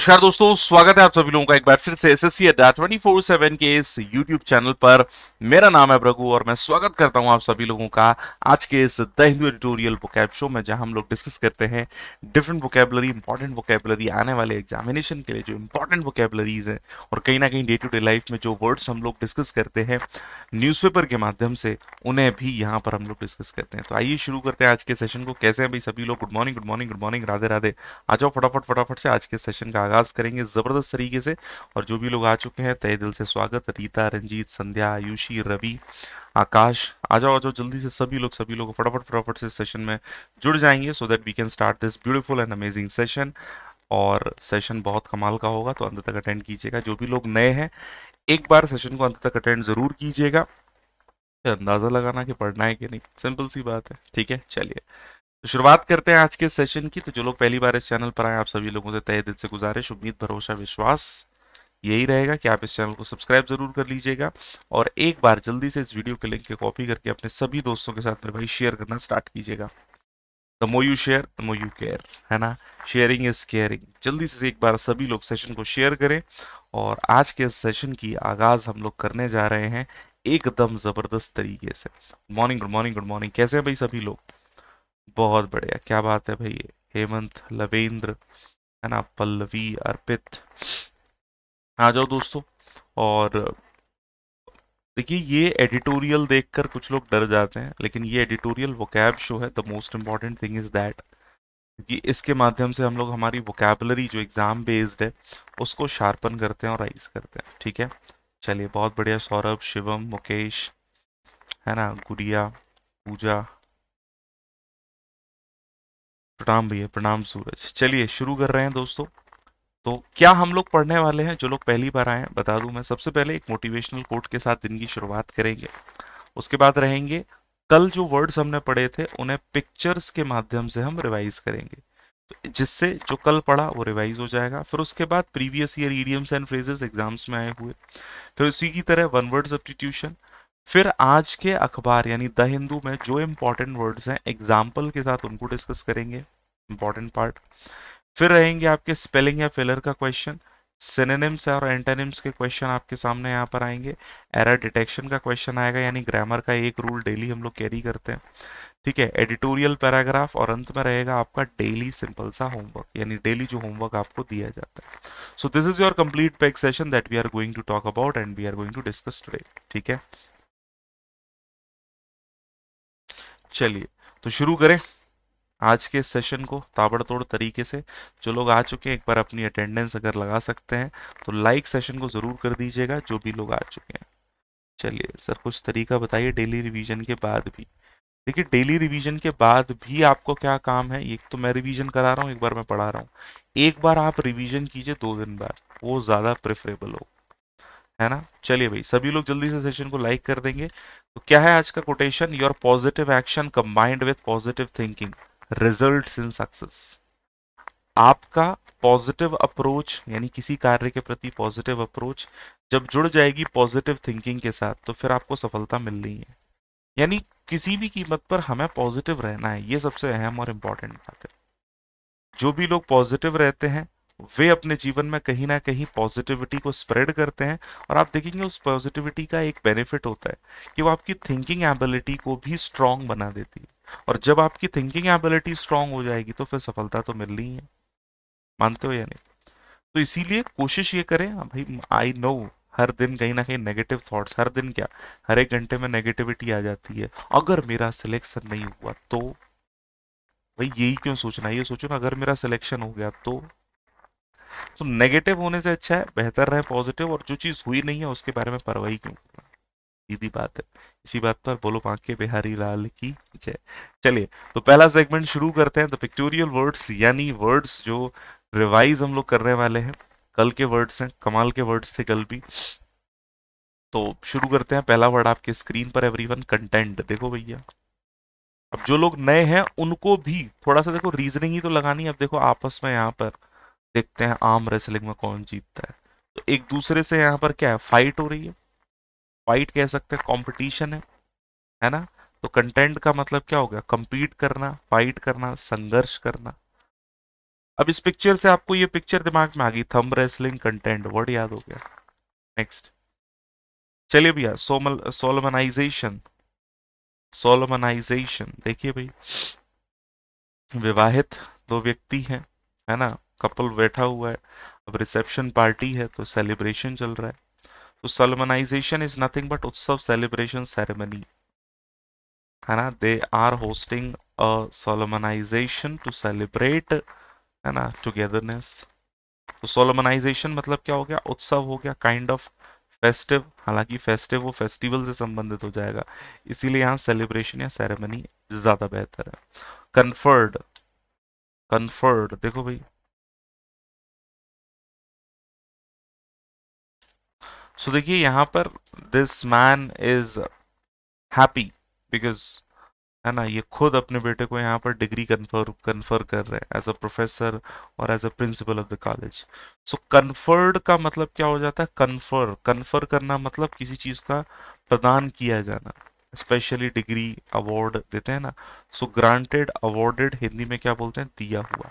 नमस्कार दोस्तों स्वागत है आप सभी लोगों का एक बार फिर से एस एस सी अड्डा ट्वेंटी फोर सेवन के इस यूट्यूब चैनल पर मेरा नाम है प्रभु और मैं स्वागत करता हूं आप सभी लोगों का आज के इस the Hindu editorial vocab show में जहां हम लोग डिस्कस करते हैं डिफरेंट वोकेबलरी इंपॉर्टेंट वोकेबलरी आने वाले एग्जामिनेशन के लिए जो इंपॉर्टेंट वोकेबलरीज हैं और कहीं ना कहीं डे टू डे लाइफ में जो वर्ड्स हम लोग डिस्कस करते हैं न्यूज़पेपर के माध्यम से उन्हें भी यहाँ पर हम लोग डिस्कस करते हैं तो आइए शुरू करते हैं आज के सेशन को कैसे हैं भाई सभी लोग good morning good morning good morning Radhe Radhe आ जाओ फटाफट फटाफट से आज के सेशन का आगाज करेंगे जबरदस्त तरीके से और जो भी लोग आ चुके हैं तय दिल से स्वागत रीता रंजीत संध्या आयुषी रवि आकाश आ जाओ आ जाओ जल्दी से सभी लोग सभी लोग फटाफट फटाफट से सेशन में जुड़ जाएंगे so that we can start this beautiful and amazing session और सेशन बहुत कमाल का होगा तो अंत तक अटेंड कीजिएगा जो भी लोग नए हैं एक बार सेशन को अंत तक अटेंड जरूर कीजिएगा अंदाज़ा लगाना कि पढ़ना है कि नहीं सिंपल सी बात है ठीक है चलिए तो शुरुआत करते हैं आज के सेशन की तो जो लोग पहली बार इस चैनल पर आए आप सभी लोगों से तय दिल से गुजारिश उम्मीद भरोसा विश्वास यही रहेगा कि आप इस चैनल को सब्सक्राइब जरूर कर लीजिएगा और एक बार जल्दी से इस वीडियो के लिंक के कॉपी करके अपने सभी दोस्तों के साथ मेरे भाई शेयर करना स्टार्ट कीजिएगा the more you share the more you care है ना शेयरिंग इज केयरिंग जल्दी से एक बार सभी लोग सेशन को शेयर करें और आज के सेशन की आगाज हम लोग करने जा रहे हैं एकदम जबरदस्त तरीके से morning good morning good morning कैसे हैं भाई सभी लोग बहुत बढ़िया क्या बात है भाई हेमंत लवेंद्र है ना पल्लवी अर्पित आ जाओ दोस्तों और देखिए ये एडिटोरियल देखकर कुछ लोग डर जाते हैं लेकिन ये एडिटोरियल वोकैब शो है the most important thing is that क्योंकि इसके माध्यम से हम लोग हमारी वोकेबलरी जो एग्ज़ाम बेस्ड है उसको शार्पन करते हैं और राइज करते हैं ठीक है चलिए बहुत बढ़िया सौरभ शिवम मुकेश है ना गुड़िया पूजा प्रणाम भैया प्रणाम सूरज चलिए शुरू कर रहे हैं दोस्तों तो क्या हम लोग पढ़ने वाले हैं जो लोग पहली बार आए हैं बता दूं मैं सबसे पहले एक मोटिवेशनल कोट के साथ दिन की शुरुआत करेंगे उसके बाद रहेंगे कल जो वर्ड्स हमने पढ़े थे उन्हें पिक्चर्स के माध्यम से हम रिवाइज करेंगे तो जिससे जो कल पढ़ा वो रिवाइज हो जाएगा फिर उसके बाद previous year idioms and phrases exams में आए हुए फिर उसी की तरह वन वर्ड सब्सटीट्यूशन फिर आज के अखबार यानी द हिंदू में जो इम्पोर्टेंट वर्ड्स हैं एग्जाम्पल के साथ उनको डिस्कस करेंगे इम्पोर्टेंट पार्ट फिर रहेंगे आपके स्पेलिंग या फिलर का क्वेश्चन सिनेनिम्स और एंटेनिम्स के क्वेश्चन आपके सामने यहाँ पर आएंगे एरर डिटेक्शन का क्वेश्चन आएगा यानी ग्रामर का एक रूल डेली हम लोग कैरी करते हैं ठीक है एडिटोरियल पैराग्राफ और अंत में रहेगा आपका डेली सिंपल सा होमवर्क यानी डेली जो होमवर्क आपको दिया जाता है so this is your complete pack session that we are going to talk about and we are going to discuss today ठीक है चलिए तो शुरू करें आज के सेशन को ताबड़तोड़ तरीके से जो लोग आ चुके हैं एक बार अपनी अटेंडेंस अगर लगा सकते हैं तो लाइक सेशन को ज़रूर कर दीजिएगा जो भी लोग आ चुके हैं चलिए सर कुछ तरीका बताइए डेली रिवीजन के बाद भी देखिए डेली रिवीजन के बाद भी आपको क्या काम है एक तो मैं रिवीजन करा रहा हूँ एक बार मैं पढ़ा रहा हूँ एक बार आप रिवीजन कीजिए दो दिन बाद वो ज़्यादा प्रेफरेबल होगा है ना चलिए भाई सभी लोग जल्दी से सेशन को लाइक कर देंगे तो क्या है आज का quotation your positive action combined with positive thinking result in success आपका पॉजिटिव अप्रोच यानी किसी कार्य के प्रति पॉजिटिव अप्रोच जब जुड़ जाएगी पॉजिटिव थिंकिंग के साथ तो फिर आपको सफलता मिल रही है यानी किसी भी कीमत पर हमें पॉजिटिव रहना है ये सबसे अहम और इम्पॉर्टेंट बात है जो भी लोग पॉजिटिव रहते हैं वे अपने जीवन में कहीं ना कहीं पॉजिटिविटी को स्प्रेड करते हैं और आप देखेंगे उस पॉजिटिविटी का एक बेनिफिट होता है कि वो आपकी थिंकिंग एबिलिटी को भी स्ट्रांग बना देती है और जब आपकी थिंकिंग एबिलिटी स्ट्रांग हो जाएगी तो फिर सफलता तो मिलनी ही है मानते हो या नहीं तो इसीलिए कोशिश ये करें हाँ भाई आई नो हर दिन कहीं ना कहीं नेगेटिव थॉट्स हर दिन क्या हर एक घंटे में नेगेटिविटी आ जाती है अगर मेरा सिलेक्शन नहीं हुआ तो भाई यही क्यों सोचना ये सोचो ना अगर मेरा सिलेक्शन हो गया तो तो नेगेटिव होने से अच्छा है बेहतर रहे पॉजिटिव और जो चीज़ हुई नहीं है उसके बारे में परवाही क्यों सीधी बात है इसी बात पर बोलो बांके बिहारी लाल की जय चलिए तो पहला सेगमेंट शुरू करते हैं द पिक्टोरियल वर्ड्स यानी वर्ड्स जो रिवाइज हम लोग करने वाले हैं कल के वर्ड्स हैं कमाल के वर्ड्स थे कल भी तो शुरू करते हैं पहला वर्ड आपके स्क्रीन पर एवरीवन कंटेंट देखो भैया अब जो लोग नए हैं उनको भी थोड़ा सा देखो रीजनिंग ही तो लगानी है अब देखो आपस में यहाँ पर देखते हैं आर्म रेसलिंग में कौन जीतता है तो एक दूसरे से यहाँ पर क्या है फाइट हो रही है फाइट कह सकते हैं कंपटीशन है है ना तो कंटेंट का मतलब क्या हो गया कम्पीट करना फाइट करना संघर्ष करना अब इस पिक्चर से आपको ये पिक्चर दिमाग में आ गई थम रेसलिंग कंटेंट वर्ड याद हो गया नेक्स्ट चलिए भैया सोमल सोलमनाइजेशन सोलमनाइजेशन देखिए भाई विवाहित दो व्यक्ति हैं है ना कपल बैठा हुआ है अब रिसेप्शन पार्टी है तो सेलिब्रेशन चल रहा है तो सलमनाइजेशन इज नथिंग बट उत्सव सेलिब्रेशन सेरेमनी है ना they are hosting a solemnisation to celebrate है ना टुगेदरनेस तो सोलमनाइजेशन मतलब क्या हो गया उत्सव हो गया काइंड ऑफ फेस्टिव हालांकि फेस्टिव वो फेस्टिवल से संबंधित हो जाएगा इसीलिए यहाँ सेलिब्रेशन या सेरेमनी ज़्यादा बेहतर है कन्फर्ड कन्फर्ड देखो भाई सो so, देखिए यहाँ पर this man is happy because है ना ये खुद अपने बेटे को यहाँ पर डिग्री कन्फर कन्फर कर रहे हैं एज अ प्रोफेसर और as a principal of the college so conferred का मतलब क्या हो जाता है कन्फर कन्फर करना मतलब किसी चीज़ का प्रदान किया जाना स्पेशली डिग्री अवार्ड देते हैं ना सो ग्रांटेड अवार्डेड हिंदी में क्या बोलते हैं दिया हुआ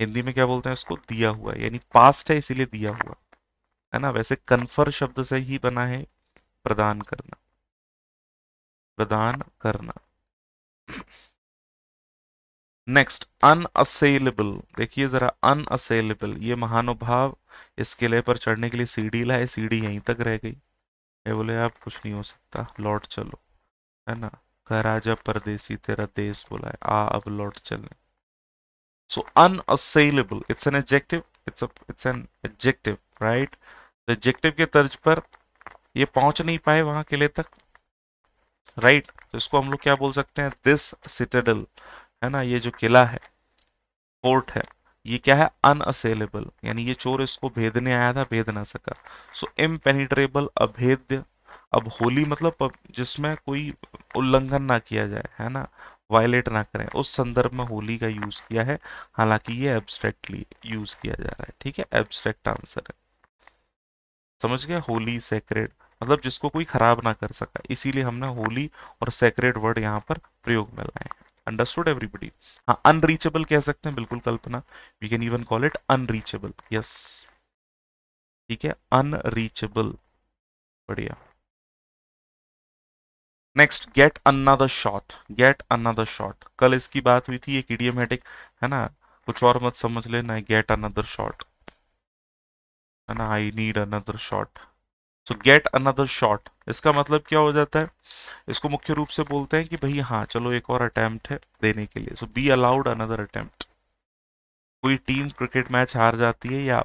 हिंदी में क्या बोलते हैं उसको दिया हुआ यानी पास्ट है इसीलिए दिया हुआ है ना वैसे कन्फर शब्द से ही बना है प्रदान करना प्रदान करना नेक्स्ट अनअसेलेबल देखिए जरा अनअसेलेबल ये महानुभाव इस किले पर चढ़ने के लिए सीढ़ी लाए सीढ़ी यहीं तक रह गई ये बोले आप कुछ नहीं हो सकता लौट चलो है ना कह राजा परदेसी तेरा देश बोला है आ अब लौट चलने so unassailable it's an adjective it's a it's an adjective right the के तर्ज पर ये पहुंच नहीं पाए वहां किले तक राइट right तो इसको हम लोग क्या बोल सकते हैं दिस सिटेडल है ना ये जो किला है फोर्ट है ये क्या है अनअसेलेबल यानी ये चोर इसको भेदने आया था भेद ना सका सो इम्पेनिट्रेबल अभेद्य अब होली मतलब जिसमें कोई उल्लंघन ना किया जाए है ना वायलेट ना करें उस संदर्भ में होली का यूज किया है हालांकि ये एब्स्ट्रैक्टली यूज किया जा रहा है ठीक है एब्स्ट्रैक्ट आंसर है समझ गया होली सेक्रेड मतलब जिसको कोई खराब ना कर सका इसीलिए हमने होली और सेक्रेड वर्ड यहाँ पर प्रयोग में लाए हैं अंडरस्टूड एवरीबडी हाँ अनरीचेबल कह सकते हैं बिल्कुल कल्पना we can even call it unreachable yes ठीक है अनरीचेबल बढ़िया नेक्स्ट गेट अन्ना द शॉट गेट अन्ना द शॉट कल इसकी बात हुई थी एक ईडीएम है ना कुछ और मत समझ लेना गेट अनदर शॉट है ना I need another shot so get another shot इसका मतलब क्या हो जाता है इसको मुख्य रूप से बोलते हैं कि भाई हाँ चलो एक और अटैम्प्ट है देने के लिए so be allowed another attempt कोई टीम क्रिकेट मैच हार जाती है या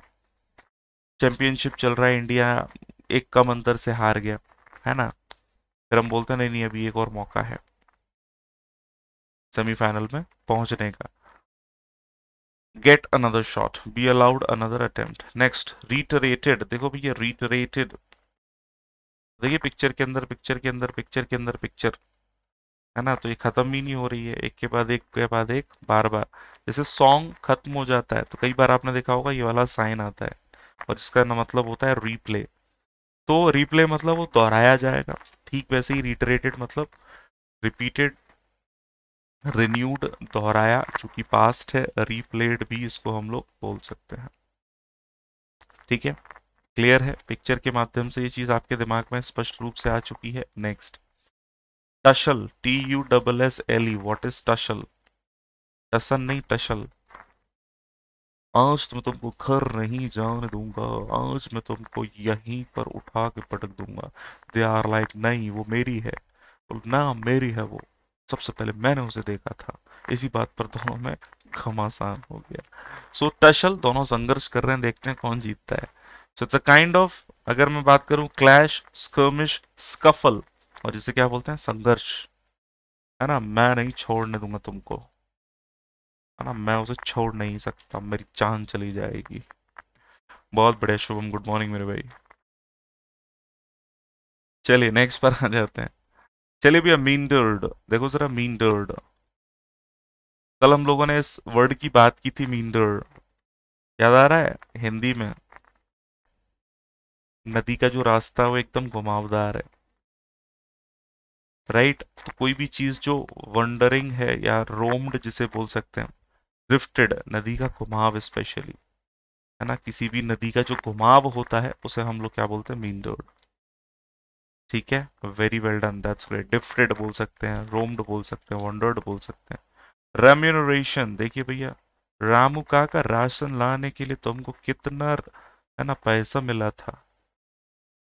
चैंपियनशिप चल रहा है इंडिया एक कम अंतर से हार गया है ना फिर हम बोलते हैं नहीं नहीं अभी एक और मौका है सेमीफाइनल में पहुंचने का get another shot be allowed another attempt next reiterated देखो भैया रिटरेटेड देखिए पिक्चर के अंदर पिक्चर के अंदर पिक्चर के अंदर पिक्चर है ना तो ये ख़त्म ही नहीं हो रही है एक के बाद एक के बाद एक बार बार जैसे सॉन्ग ख़त्म हो जाता है तो कई बार आपने देखा होगा ये वाला साइन आता है और जिसका मतलब होता है रीप्ले तो रीप्ले मतलब वो दोहराया जाएगा ठीक वैसे ही रिटरेटेड मतलब रिपीटेड रिन्यूड दोहराया चूंकि पास्ट है रीप्लेड भी इसको हम लोग बोल सकते हैं ठीक है क्लियर है पिक्चर के माध्यम से ये चीज़ आपके दिमाग में स्पष्ट रूप से आ चुकी है next tussle T U double S L E what is tussle टसन नहीं टशल आज मैं तुमको घर नहीं जाने दूंगा आज मैं तुमको यहीं पर उठा के पटक दूंगा दे आर लाइक नहीं वो मेरी है और ना मेरी है वो सबसे पहले मैंने उसे देखा था इसी बात पर दोनों में घमासान हो गया सो so, टशल दोनों संघर्ष कर रहे हैं देखते हैं कौन जीतता है so it's a kind of अगर मैं बात करूं क्लैश स्कर्मिश स्कफल और जिसे क्या बोलते हैं संघर्ष है ना मैं नहीं छोड़ने दूंगा तुमको है ना मैं उसे छोड़ नहीं सकता मेरी चांद चली जाएगी बहुत बढ़िया शुभम गुड मॉर्निंग मेरे भाई चलिए नेक्स्ट पर आ जाते हैं चलिए भैया मीन डर्ड देखो जरा मीन डर्ड कल हम लोगों ने इस वर्ड की बात की थी मीन डर्ड याद आ रहा है हिंदी में नदी का जो रास्ता है वो एकदम घुमावदार है राइट right? तो कोई भी चीज जो वंडरिंग है या रोम्ड जिसे बोल सकते हैं ड्रिफ्टेड नदी का घुमाव स्पेशली है ना किसी भी नदी का जो घुमाव होता है उसे हम लोग क्या बोलते हैं मीन रोड ठीक है very well done that's great डिफ्टेड बोल सकते हैं रोम्ड बोल सकते हैं वंडर्ड बोल सकते हैं रेम्यूनोरेशन देखिए भैया रामू का राशन लाने के लिए तुमको तो कितना है ना पैसा मिला था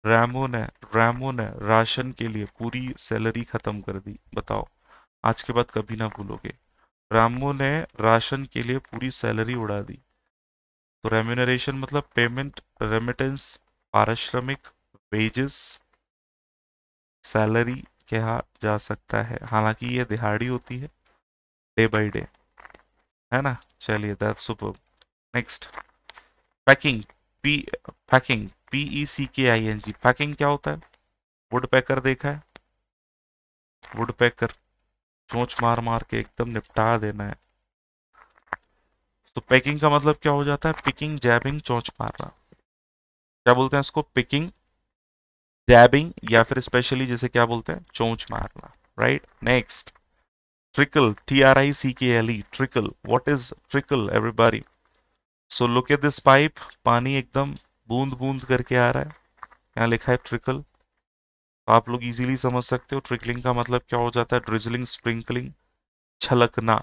रैमो ने रैमो ने राशन के लिए पूरी सैलरी खत्म कर दी बताओ आज के बाद कभी ना भूलोगे रामो ने राशन के लिए पूरी सैलरी उड़ा दी तो रेम्यूनरेशन मतलब पेमेंट रेमिटेंस पारिश्रमिक वेजेस सैलरी कहा जा सकता है हालांकि ये दिहाड़ी होती है डे बाई डे है ना चलिए that super next packing P P E C K I N G packing क्या होता है वुड पैकर देखा है वुड पैकर चोच मार मार के एकदम निपटा देना है तो पैकिंग का मतलब क्या हो जाता है पिकिंग जैबिंग चोच मारना क्या बोलते हैं इसको पिकिंग जैबिंग या फिर स्पेशली जैसे क्या बोलते हैं चोच मारना right next trickle T R I C K L E trickle what is trickle everybody so look at this pipe पानी एकदम बूंद बूंद करके आ रहा है यहाँ लिखा है ट्रिकल तो आप लोग इजीली समझ सकते हो ट्रिकलिंग का मतलब क्या हो जाता है ड्रिजलिंग स्प्रिंकलिंग छलकना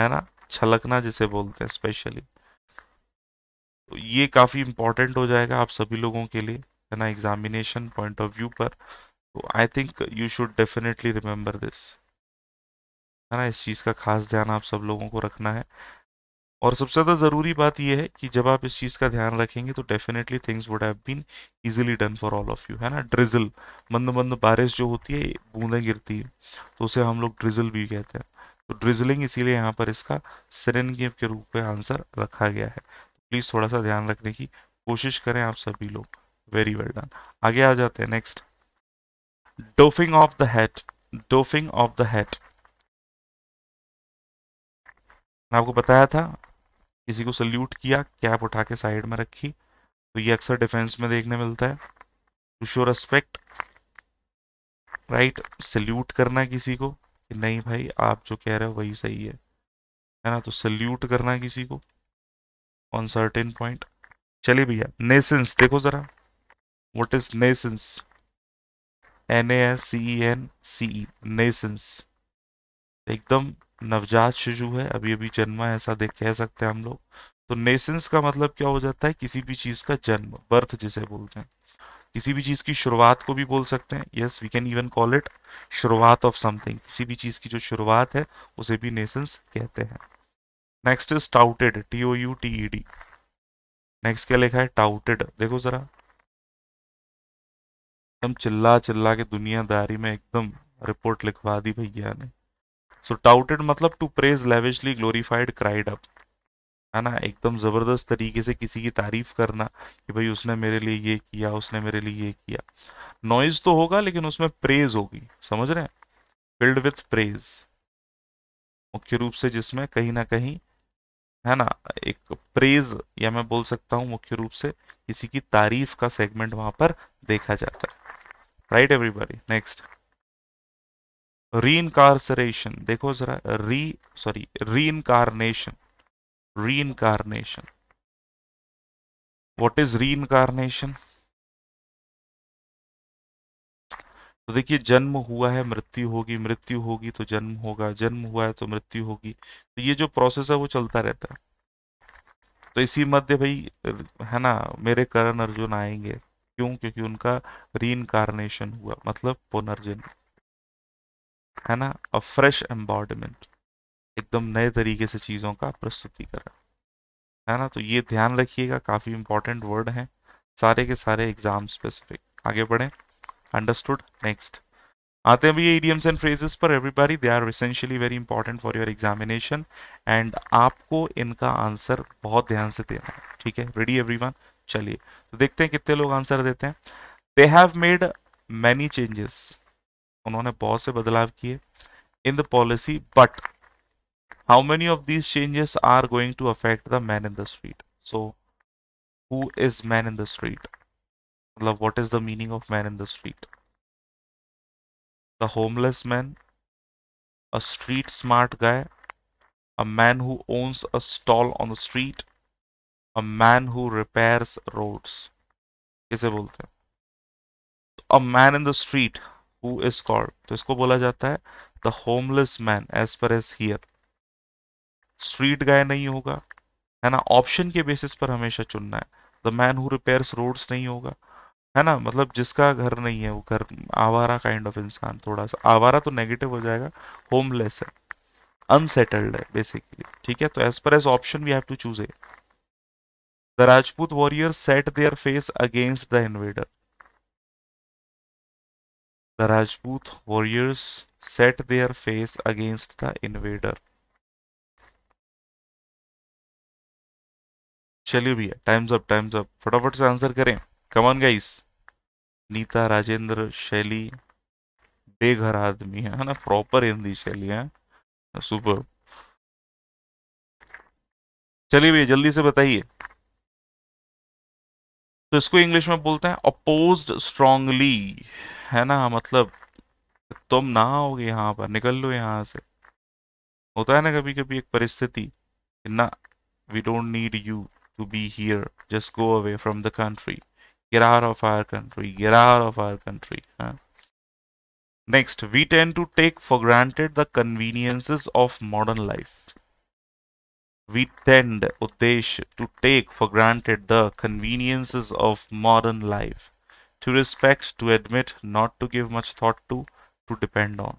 है ना छलकना जिसे बोलते हैं स्पेशली तो ये काफ़ी इम्पॉर्टेंट हो जाएगा आप सभी लोगों के लिए है ना एग्जामिनेशन पॉइंट ऑफ व्यू पर तो I think you should definitely remember this है ना इस चीज़ का खास ध्यान आप सब लोगों को रखना है और सबसे ज़्यादा ज़रूरी बात यह है कि जब आप इस चीज़ का ध्यान रखेंगे तो definitely things would have been easily done for all of you है ना ड्रिजल मंद मंद बारिश जो होती है बूंदें गिरती है तो उसे हम लोग ड्रिजल भी कहते हैं तो ड्रिजलिंग इसीलिए यहाँ पर इसका सरन के रूप में आंसर रखा गया है प्लीज़ थोड़ा सा ध्यान रखने की कोशिश करें आप सभी लोग वेरी वेल डन आगे आ जाते हैं next doffing of the hat doffing of the hat मैं आपको बताया था किसी को सल्यूट किया कैप उठा के साइड में रखी तो ये अक्सर डिफेंस में देखने मिलता है to show respect right salute करना किसी को कि नहीं भाई आप जो कह रहे हो वही सही है है ना तो सल्यूट करना किसी को ऑन सर्टेन पॉइंट चलिए भैया नेसेंस देखो जरा what is nascence N A S C N C nascence एकदम नवजात शिशु है अभी अभी जन्मा है ऐसा देख कह सकते हैं हम लोग तो नेसेंस का मतलब क्या हो जाता है किसी भी चीज का जन्म बर्थ जिसे बोलते हैं किसी भी चीज की शुरुआत को भी बोल सकते हैं yes we can even call it शुरुआत ऑफ समथिंग किसी भी चीज की जो शुरुआत है उसे भी नेसेंस कहते हैं next is touted T O U T E D next क्या लिखा है टाउटेड देखो जरा एकदम चिल्ला चिल्ला के दुनियादारी में एकदम रिपोर्ट लिखवा दी भैया ने सो टाउटेड मतलब to praise lavishly glorified cried up है ना एकदम ज़बरदस्त तरीके से किसी की तारीफ करना कि भाई उसने मेरे लिए ये किया उसने मेरे लिए ये किया नॉइज तो होगा लेकिन उसमें प्रेज होगी समझ रहे हैं फिल्ड विथ प्रेज मुख्य रूप से जिसमें कहीं ना कहीं है ना एक प्रेज या मैं बोल सकता हूं मुख्य रूप से किसी की तारीफ का सेगमेंट वहां पर देखा जाता है right everybody next reincarceration देखो जरा re sorry reincarnation reincarnation what is reincarnation तो देखिए जन्म हुआ है मृत्यु होगी मृत्यु होगी तो जन्म होगा जन्म हुआ है तो मृत्यु होगी तो ये जो प्रोसेस है वो चलता रहता है तो इसी मध्य भाई है ना मेरे करण अर्जुन आएंगे क्यों क्योंकि उनका री हुआ मतलब पुनर्जन्म है ना अ फ्रेश एम्बॉडमेंट एकदम नए तरीके से चीज़ों का प्रस्तुतिकरण है ना तो ये ध्यान रखिएगा काफ़ी इंपॉर्टेंट वर्ड हैं सारे के सारे एग्जाम स्पेसिफिक आगे बढ़ें अंडरस्टूड नेक्स्ट आते हैं भैया ईडीएम्स एंड फ्रेजेस पर everybody they are essentially very important for your examination and आपको इनका आंसर बहुत ध्यान से देना है ठीक है रेडी एवरीवन चलिए तो देखते हैं कितने लोग आंसर देते हैं they have made many changes उन्होंने बहुत से बदलाव किए in the policy but how many of these changes are going to affect the man in the street so who is man in the street what is the meaning of man in the street the homeless man a street smart guy a man who owns a stall on the street a man who repairs roads a man in the street who is called तो इसको बोला जाता है the homeless man as per as here street guy नहीं होगा है ना option के बेसिस पर हमेशा चुनना है the man who repairs roads नहीं होगा है ना मतलब जिसका घर नहीं है वो घर आवारा काइंड ऑफ इंसान थोड़ा सा आवारा तो नेगेटिव हो जाएगा होमलेस है अनसेटल्ड है बेसिकली ठीक है तो as per as option we have to choose a the Rajput warrior set their face against the invader The Rajput warriors set their face against the invader. चलिए भैया टाइम्स अप टाइम्स अप फटाफट से answer करें कमन guys Nita Rajendra शैली बेघर आदमी है ना प्रॉपर हिंदी शैली है सुपर चलिए भैया जल्दी से बताइए तो इसको इंग्लिश में बोलते हैं अपोज्ड स्ट्रांगली है ना मतलब तुम ना आओगे यहाँ पर निकल लो यहाँ से होता है ना कभी कभी एक परिस्थिति ना we don't need you to be here just go away from the country गिरार ऑफ आयर कंट्री गिरार of our country next we tend to take for granted the conveniences of modern life we tend उद्देश्य to take for granted the conveniences of modern life to respect to admit not to give much thought to to depend on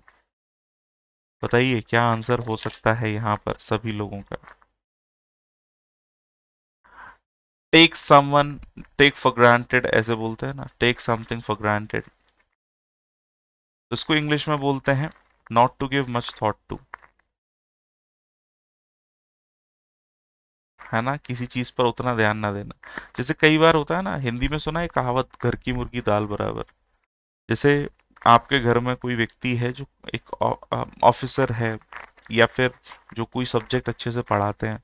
बताइए क्या answer हो सकता है यहाँ पर सभी लोगों का take someone take for granted ऐसे बोलते हैं ना टेक समथिंग फॉर ग्रांटेड इसको इंग्लिश में बोलते हैं not to give much thought to है ना किसी चीज़ पर उतना ध्यान ना देना जैसे कई बार होता है ना हिंदी में सुना है कहावत घर की मुर्गी दाल बराबर जैसे आपके घर में कोई व्यक्ति है जो एक ऑफिसर है या फिर जो कोई सब्जेक्ट अच्छे से पढ़ाते हैं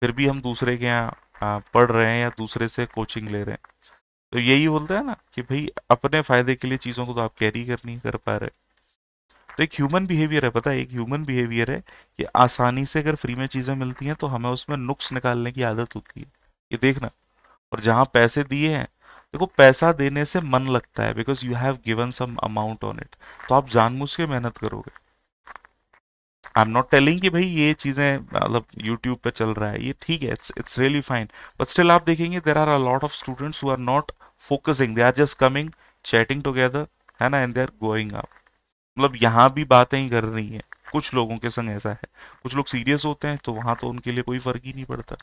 फिर भी हम दूसरे के यहाँ पढ़ रहे हैं या दूसरे से कोचिंग ले रहे हैं तो यही बोलते हैं ना कि भाई अपने फ़ायदे के लिए चीज़ों को तो आप कैरी कर नहीं कर पा रहे तो एक ह्यूमन बिहेवियर है पता है एक ह्यूमन बिहेवियर है कि आसानी से अगर फ्री में चीज़ें मिलती हैं तो हमें उसमें नुक्स निकालने की आदत होती है ये देखना और जहाँ पैसे दिए हैं देखो पैसा देने से मन लगता है because you have given some amount on it तो आप जानबूझ के मेहनत करोगे आई एम नॉट टेलिंग कि भाई ये चीज़ें मतलब यूट्यूब पे चल रहा है ये ठीक है it's it's really fine but still आप देखेंगे there are a lot of students who are not focusing they are just coming chatting together है ना and they are going out मतलब यहाँ भी बातें ही कर रही हैं कुछ लोगों के संग ऐसा है कुछ लोग सीरियस होते हैं तो वहाँ तो उनके लिए कोई फर्क ही नहीं पड़ता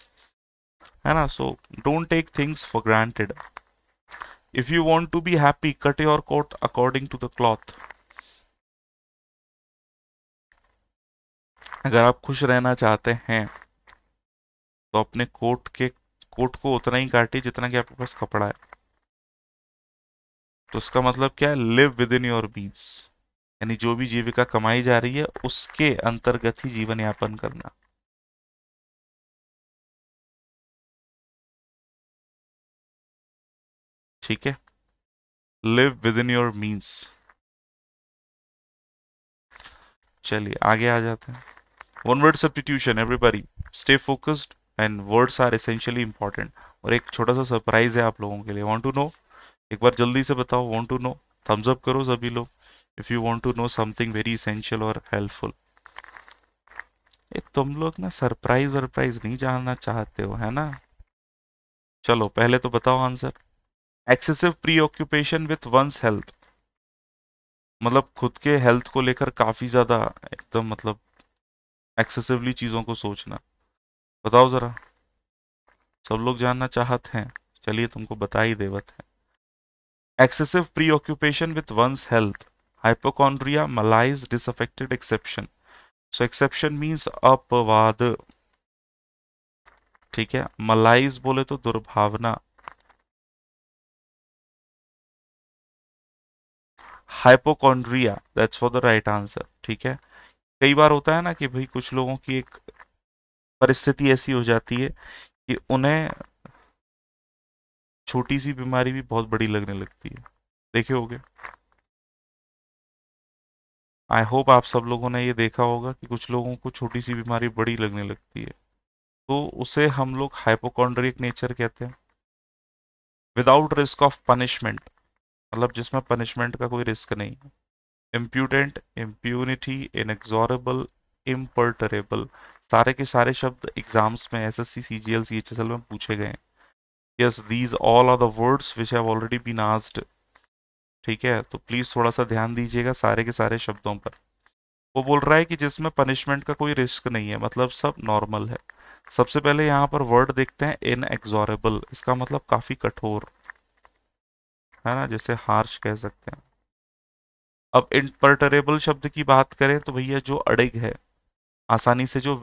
है ना so don't take things for granted if you want to be happy cut your coat according to the cloth अगर आप खुश रहना चाहते हैं तो अपने कोट के कोट को उतना ही काटिए जितना कि आपके पास कपड़ा है तो उसका मतलब क्या है live within your means यानी जो भी जीविका कमाई जा रही है उसके अंतर्गत ही जीवन यापन करना ठीक है live within your means चलिए आगे आ जाते हैं one word substitution everybody stay focused and words are essentially important और एक छोटा सा सरप्राइज है आप लोगों के लिए वांट टू नो एक बार जल्दी से बताओ want to know thumbs up करो सभी लोग if you want to know something very essential और हेल्पफुल ये तुम लोग ना सरप्राइज वरप्राइज नहीं जानना चाहते हो है ना चलो पहले तो बताओ answer excessive preoccupation with one's health मतलब खुद के हेल्थ को लेकर काफ़ी ज़्यादा एकदम तो मतलब एक्सेसिवली चीज़ों को सोचना बताओ ज़रा सब लोग जानना चाहते हैं चलिए तुमको बता ही देवत है excessive preoccupation with one's health Hypochondria malaise disaffected exception. So exception means अपवाद ठीक है मलाइज बोले तो दुर्भावना hypochondria that's for the right answer ठीक है कई बार होता है ना कि भाई कुछ लोगों की एक परिस्थिति ऐसी हो जाती है कि उन्हें छोटी सी बीमारी भी बहुत बड़ी लगने लगती है देखे होगे आई होप आप सब लोगों ने ये देखा होगा कि कुछ लोगों को छोटी सी बीमारी बड़ी लगने लगती है तो उसे हम लोग हाइपोकॉन्ड्रिक नेचर कहते हैं विदाउट रिस्क ऑफ पनिशमेंट मतलब जिसमें पनिशमेंट का कोई रिस्क नहीं है इम्प्यूटेंट इम्प्यूनिटी इनएक्सोरेबल इम्पर्टरेबल सारे के सारे शब्द एग्जाम्स में S S C C G L C H S L में पूछे गए हैं yes these all are the words which have already been asked ठीक है तो प्लीज़ थोड़ा सा ध्यान दीजिएगा सारे के सारे शब्दों पर वो बोल रहा है कि जिसमें पनिशमेंट का कोई रिस्क नहीं है मतलब सब नॉर्मल है सबसे पहले यहाँ पर वर्ड देखते हैं इन एग्जॉरेबल इसका मतलब काफ़ी कठोर है ना जैसे हार्श कह सकते हैं अब इनपर्टरेबल शब्द की बात करें तो भैया जो अड़िग है आसानी से जो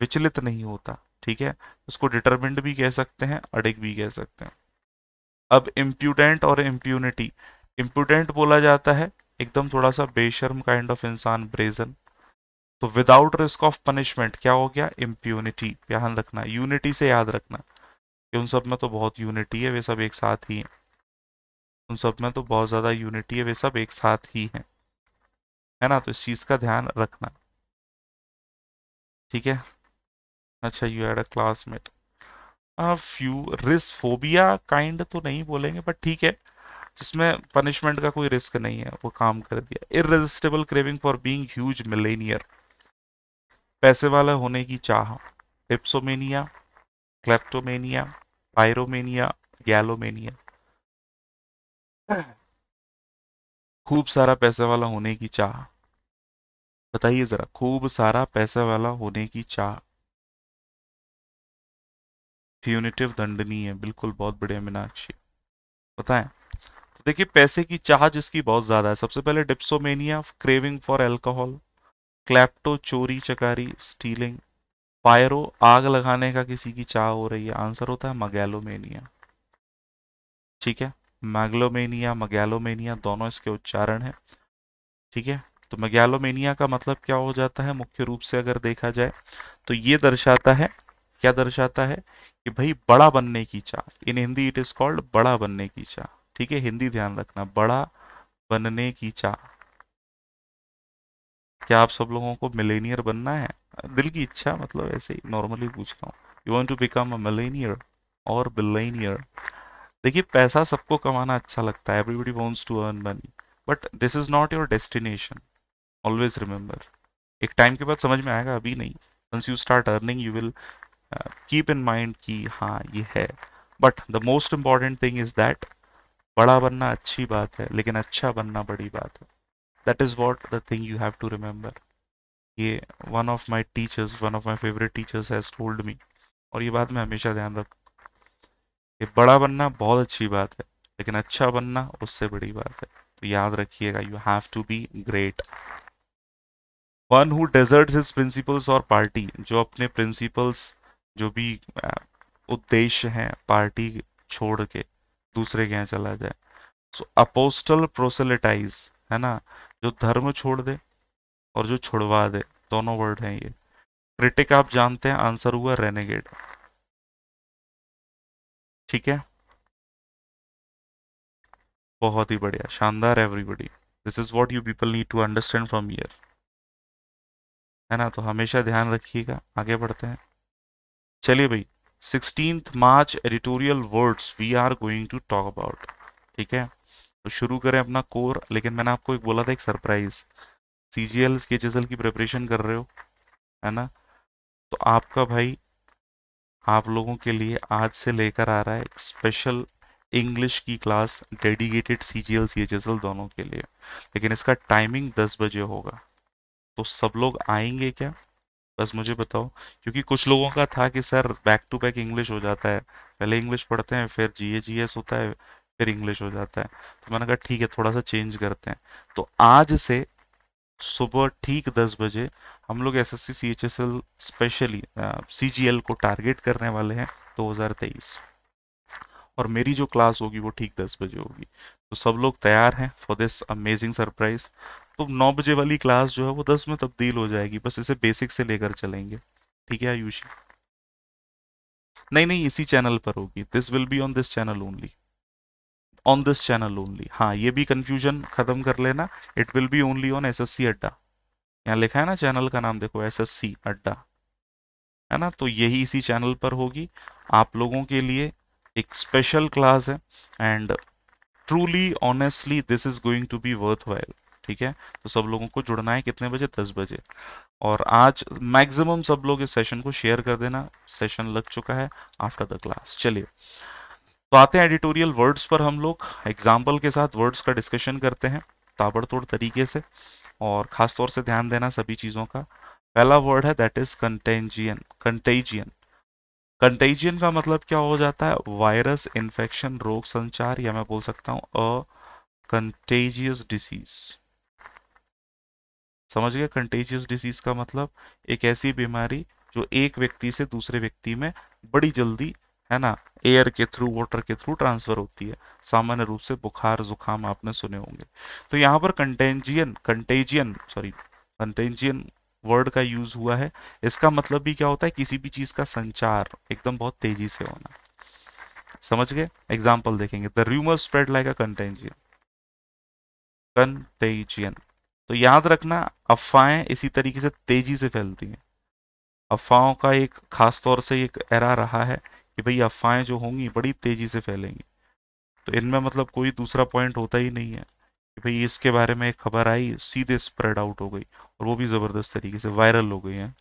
विचलित नहीं होता ठीक है उसको डिटर्मिंड भी कह सकते हैं अड़िग भी कह सकते हैं अब इम्प्यूडेंट और इम्प्यूनिटी इम्पुडेंट बोला जाता है एकदम थोड़ा सा बेशर्म काइंड ऑफ इंसान ब्रेजन तो विदाउट रिस्क ऑफ पनिशमेंट क्या हो गया इम्प्यूनिटी ध्यान रखना यूनिटी से याद रखना कि उन सब में तो बहुत यूनिटी है वे सब एक साथ ही हैं उन सब में तो बहुत ज़्यादा यूनिटी है वे सब एक साथ ही हैं है ना तो इस चीज़ का ध्यान रखना ठीक है अच्छा you had a classmate few risk phobia kind तो नहीं बोलेंगे बट ठीक है जिसमें पनिशमेंट का कोई रिस्क नहीं है वो काम कर दिया irresistible craving for being huge millionaire पैसे वाला होने की चाह टिप्सोमेनिया क्लेप्टोमेनिया पायरोमेनिया गैलोमेनिया खूब सारा पैसे वाला होने की चाह बताइए जरा खूब सारा पैसे वाला होने की चाह फ्यूनिटिव दंडनीय बिल्कुल बहुत बढ़िया मीनाक्षी बताएं देखिए पैसे की चाह जिसकी बहुत ज़्यादा है सबसे पहले dipsomania craving for alcohol klepto चोरी चकारी स्टीलिंग पायरो आग लगाने का किसी की चाह हो रही है आंसर होता है मगैलोमेनिया ठीक है मैगलोमेनिया मगैलोमेनिया दोनों इसके उच्चारण है ठीक है तो मगैलोमेनिया का मतलब क्या हो जाता है मुख्य रूप से अगर देखा जाए तो ये दर्शाता है क्या दर्शाता है कि भाई बड़ा बनने की चाह in Hindi it is called बड़ा बनने की चाह ठीक है हिंदी ध्यान रखना बड़ा बनने की चाह क्या आप सब लोगों को मिलेनियर बनना है दिल की इच्छा मतलब ऐसे ही नॉर्मली पूछ रहा हूँ you want to become a millionaire और बिलेनियर देखिए पैसा सबको कमाना अच्छा लगता है everybody wants to earn money but this is not your destination always remember एक टाइम के बाद समझ में आएगा अभी नहीं once you start earning you will keep in mind कि हाँ ये है but the most important thing is that बड़ा बनना अच्छी बात है लेकिन अच्छा बनना बड़ी बात है that is what the thing you have to remember ये one of my teachers one of my favourite teachers has told me और ये बात मैं हमेशा ध्यान रखूँ ये बड़ा बनना बहुत अच्छी बात है लेकिन अच्छा बनना उससे बड़ी बात है तो याद रखिएगा you have to be great one who desert his principles और पार्टी जो अपने प्रिंसिपल्स जो भी uh, उद्देश्य हैं पार्टी छोड़ के दूसरे के यहाँ चला जाए सो अपोस्टल प्रोसेलेटाइज है ना जो धर्म छोड़ दे और जो छुड़वा दे दोनों वर्ड हैं ये क्रिटिक आप जानते हैं आंसर हुआ रेनेगेड ठीक है बहुत ही बढ़िया शानदार everybody this is what you people need to understand from here है ना तो हमेशा ध्यान रखिएगा आगे बढ़ते हैं चलिए भाई sixteen March editorial words we are going to talk about ठीक है तो शुरू करें अपना कोर लेकिन मैंने आपको एक बोला था एक surprise C G L K H की प्रिपरेशन कर रहे हो है ना तो आपका भाई आप लोगों के लिए आज से लेकर आ रहा है एक स्पेशल इंग्लिश की class dedicated C G L C H S L दोनों के लिए लेकिन इसका टाइमिंग दस बजे होगा तो सब लोग आएंगे क्या बस मुझे बताओ क्योंकि कुछ लोगों का था कि sir back to back English हो जाता है पहले इंग्लिश पढ़ते हैं फिर जी ए जी एस होता है फिर इंग्लिश हो जाता है तो मैंने कहा ठीक है थोड़ा सा चेंज करते हैं तो आज से सुबह ठीक दस बजे हम लोग S S C C H S L specially C G L को टारगेट करने वाले हैं दो हज़ार तेईस और मेरी जो क्लास होगी वो ठीक दस बजे होगी तो सब लोग तैयार हैं फॉर दिस अमेजिंग सरप्राइज तो नौ बजे वाली क्लास जो है वो दस में तब्दील हो जाएगी बस इसे बेसिक से लेकर चलेंगे ठीक है आयुषी नहीं नहीं इसी चैनल पर होगी this will be on this channel only on this channel only हाँ ये भी कंफ्यूजन खत्म कर लेना it will be only on S S C Adda यहाँ लिखा है ना चैनल का नाम देखो एस एस सी अड्डा है ना तो यही इसी चैनल पर होगी आप लोगों के लिए एक स्पेशल क्लास है and truly honestly this is going to be worthwhile ठीक है तो सब लोगों को जुड़ना है कितने बजे दस बजे और आज मैक्सिमम सब लोग इस सेशन को शेयर कर देना सेशन लग चुका है आफ्टर द क्लास चलिए तो आते हैं एडिटोरियल वर्ड्स पर हम लोग एग्जाम्पल के साथ वर्ड्स का डिस्कशन करते हैं ताबड़तोड़ तरीके से और ख़ास तौर से ध्यान देना सभी चीज़ों का पहला वर्ड है that is contagion contagion contagion का मतलब क्या हो जाता है वायरस इन्फेक्शन रोग संचार या मैं बोल सकता हूँ अ कंटेजियस डिसीज़ समझ गए कंटेजियस डिसीज का मतलब एक ऐसी बीमारी जो एक व्यक्ति से दूसरे व्यक्ति में बड़ी जल्दी है ना एयर के थ्रू वाटर के थ्रू ट्रांसफर होती है सामान्य रूप से बुखार जुकाम आपने सुने होंगे तो यहाँ पर contagion contagion sorry contagion word का यूज हुआ है इसका मतलब भी क्या होता है किसी भी चीज का संचार एकदम बहुत तेजी से होना समझ गए एग्जाम्पल देखेंगे the rumour spread like a contagion contagion तो याद रखना अफवाहें इसी तरीके से तेजी से फैलती हैं अफवाहों का एक खास तौर से एक एरा रहा है कि भाई अफवाहें जो होंगी बड़ी तेजी से फैलेंगी तो इनमें मतलब कोई दूसरा पॉइंट होता ही नहीं है कि भाई इसके बारे में एक खबर आई सीधे स्प्रेड आउट हो गई और वो भी ज़बरदस्त तरीके से वायरल हो गई है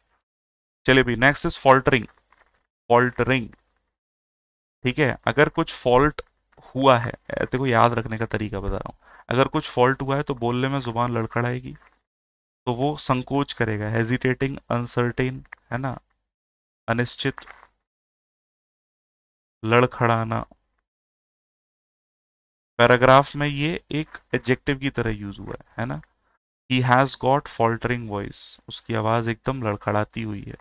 चलिए भाई नेक्स्ट इज फॉल्टरिंग फॉल्टरिंग ठीक है अगर कुछ फॉल्ट हुआ है देखो याद रखने का तरीका बता रहा हूँ अगर कुछ फॉल्ट हुआ है तो बोलने में ज़ुबान लड़खड़ाएगी तो वो संकोच करेगा हेजिटेटिंग अनसर्टेन है ना अनिश्चित लड़खड़ाना पैराग्राफ में ये एक एडजेक्टिव की तरह यूज हुआ है है ना he has got faltering voice उसकी आवाज एकदम लड़खड़ाती हुई है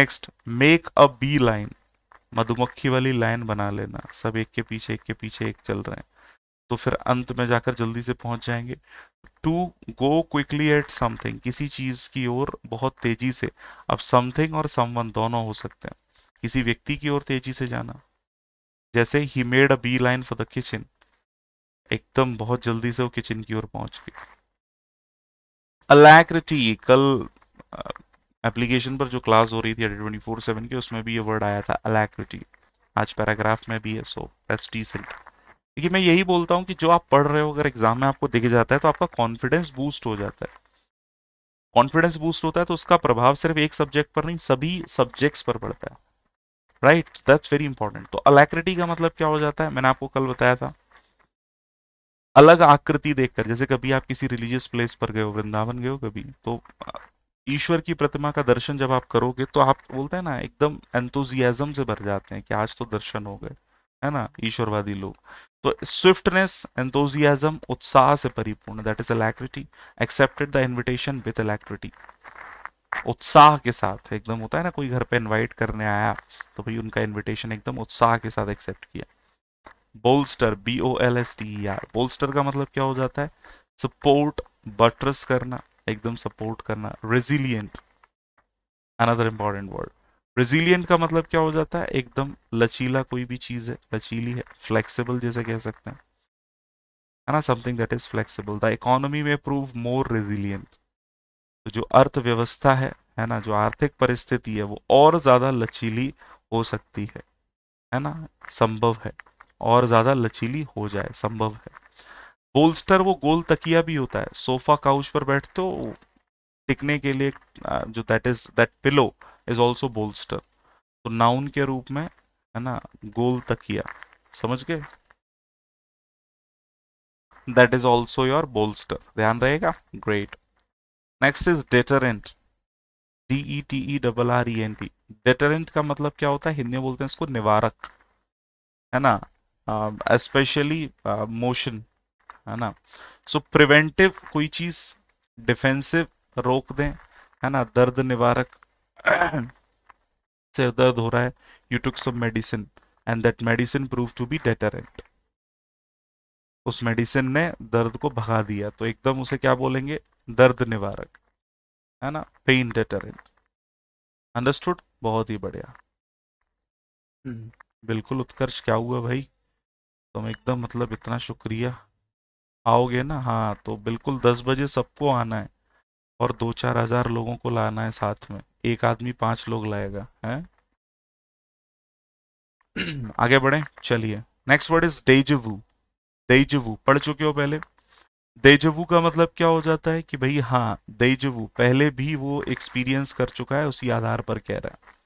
next make a beeline मधुमक्खी वाली लाइन बना लेना सब एक के पीछे एक के पीछे एक चल रहे हैं तो फिर अंत में जाकर जल्दी से पहुंच जाएंगे to go quickly at something किसी चीज की ओर बहुत तेजी से अब समथिंग और समवन दोनों हो सकते हैं किसी व्यक्ति की ओर तेजी से जाना जैसे ही made a beeline for the kitchen एकदम बहुत जल्दी से वो किचन की ओर पहुंच गई अलैक्रिटी कल एप्लीकेशन पर जो क्लास हो रही थी ट्वेंटी फोर सेवन की उसमें भी ये वर्ड आया था अलैक्रिटी आज पैराग्राफ में भी है सो दैट्स डीसेंट देखिए मैं यही बोलता हूँ कि जो आप पढ़ रहे हो अगर एग्जाम में आपको दिख जाता है तो आपका कॉन्फिडेंस बूस्ट हो जाता है कॉन्फिडेंस बूस्ट होता है तो उसका प्रभाव सिर्फ एक सब्जेक्ट पर नहीं सभी सब्जेक्ट्स पर पड़ता है राइट दैट्स वेरी इंपॉर्टेंट तो अलैक्रिटी का मतलब क्या हो जाता है मैंने आपको कल बताया था अलग आकृति देखकर जैसे कभी आप किसी रिलीजियस प्लेस पर गए हो वृंदावन गए हो कभी तो ईश्वर की प्रतिमा का दर्शन जब आप करोगे तो आप बोलते हैं ना एकदम एंथुजियाज्म से भर जाते हैं कि आज तो दर्शन हो गए है ना ईश्वरवादी लोग तो स्विफ्टनेस एंथोजियाजम उत्साह से परिपूर्ण that is alacrity accepted the invitation with alacrity उत्साह के साथ एकदम होता है ना कोई घर पे इनवाइट करने आया तो भाई उनका इनविटेशन एकदम उत्साह के साथ एक्सेप्ट किया bolster B O L S T R bolster का मतलब क्या हो जाता है सपोर्ट बट्रस करना एकदम सपोर्ट करना resilient another important word resilient का मतलब क्या हो जाता है एकदम लचीला कोई भी चीज है लचीली है फ्लेक्सिबल जैसे कह सकते हैं है ना something that is flexible the economy में प्रूव मोर रेजिलियंट तो जो अर्थव्यवस्था है है ना जो आर्थिक परिस्थिति है वो और ज्यादा लचीली हो सकती है है ना संभव है और ज्यादा लचीली हो जाए संभव है बोल्स्टर वो गोल तकिया भी होता है सोफा काउच पर बैठते हो टिकने के लिए जो that is that pillow is also bolster तो नाउन के रूप में है ना गोल तकिया समझ गए that is also your bolster ध्यान रहेगा great next is deterrent D E T E double R E N T deterrent का मतलब क्या होता है हिंदी में बोलते हैं इसको निवारक है ना specially um, uh, motion uh, है ना सो so, प्रिवेंटिव कोई चीज डिफेंसिव रोक दें है ना दर्द निवारक सिर दर्द हो रहा है you took some medicine and that medicine prove to be deterrent उस मेडिसिन ने दर्द को भगा दिया तो एकदम उसे क्या बोलेंगे दर्द निवारक है ना पेन डेटरेंट अंडरस्टूड बहुत ही बढ़िया हम्म। बिल्कुल उत्कर्ष क्या हुआ भाई तुम एकदम मतलब इतना शुक्रिया आओगे ना हाँ तो बिल्कुल दस बजे सबको आना है और दो चार हजार लोगों को लाना है साथ में एक आदमी पांच लोग लाएगा है आगे बढ़े चलिए next word is deja vu deja vu पढ़ चुके हो पहले देजवू का मतलब क्या हो जाता है कि भाई हाँ देजवू पहले भी वो एक्सपीरियंस कर चुका है उसी आधार पर कह रहा है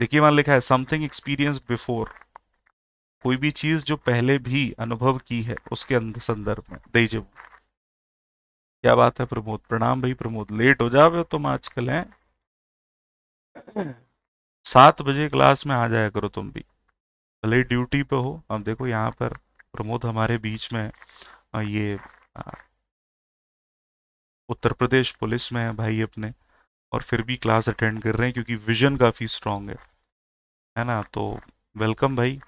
देखिए वहां लिखा है समथिंग एक्सपीरियंस बिफोर कोई भी चीज जो पहले भी अनुभव की है उसके संदर्भ में देजवू क्या बात है प्रमोद प्रणाम भाई प्रमोद लेट हो जाओ तुम तो आजकल हैं सात बजे क्लास में आ जाया करो तुम भी भले ही ड्यूटी पे हो अब देखो यहाँ पर प्रमोद हमारे बीच में ये उत्तर प्रदेश पुलिस में है भाई अपने और फिर भी क्लास अटेंड कर रहे हैं क्योंकि विजन काफ़ी स्ट्रांग है है ना तो वेलकम भाई